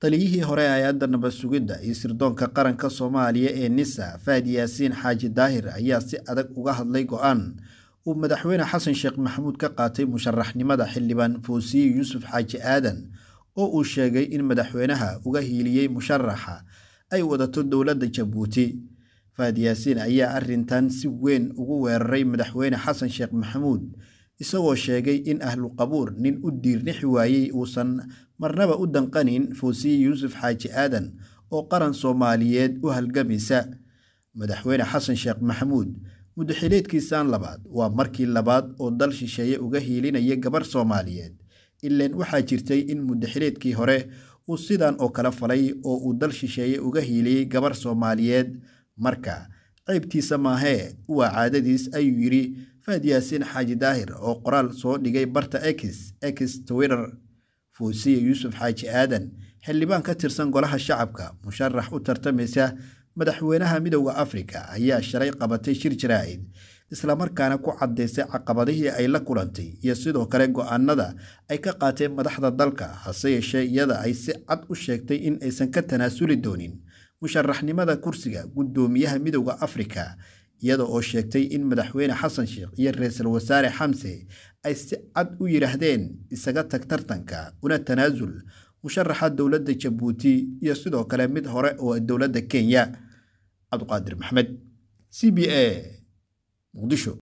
taliyihii hore hay-adda nabad-sugidda iyo sirdoonka qaranka soomaaliya ee nisa faad yaasiin xaaji daahir ayaa si adag uga hadlay go-aan uu madaxweyne xasan sheekh maxamuud ka qaatay musharaxnimada xildhibaan foosiye yuusuf xaaji aadan oo uu sheegay in madaxweynaha uga hiiliyey musharaxa ay wadato dowladda jabuuti faad yaasiin ayaa arintan si weyn ugu weeraray madaxweyne xasan sheekh maxamuud isagoo sheegay in ahlu qabuur nin u diirnixi waayey uusan marnaba u danqanin foosiye yuusuf xaaji aadan oo qaran soomaaliyeed u halgamaysa madaxweyne xasan sheekh maxamuud mudaxileedkiisan labaad waa markii labaad oo dal shisheeye uga hiilinaya gabar soomaaliyeed ileen waxaa jirtay in mudaxileedkii hore uu sidan oo kala falay oo uu dal shisheeye uga hiiliyey gabar soomaaliyeed marka ceybtiisa maahee waa caadadiis ayuu yidhi axmed yaasiin xaaji daahir oo qoraal soo dhigay barta x x twitter fuusiya yuusuf xaaji aadan xildhibaan ka tirsan golaha shacabka musharax u tartamaysa madaxweynaha midooda afrika ayaa shalay qabatay shir jaraa'id islamarkaana ku caddaysay caqabadihii ay la kulantay iyo sidoo kale go-aanada ay ka qaateen madaxda dalka hase yeeshee iyada ay si cad u sheegtay in aysan ka tanaasuli doonin musharaxnimada kursiga guddoomiyaha midooda afrika iyada oo sheegtay in madaxweyne xasan sheekh iyo ra-iisul wasaare xamse ay si cad u yidhaahdeen isaga tag tartanka una tanaasul musharaxa dowladda jabuuti iyo sidoo kale mid hore oo dowladda kenya cabduqaadir maxamed c b a muqdisho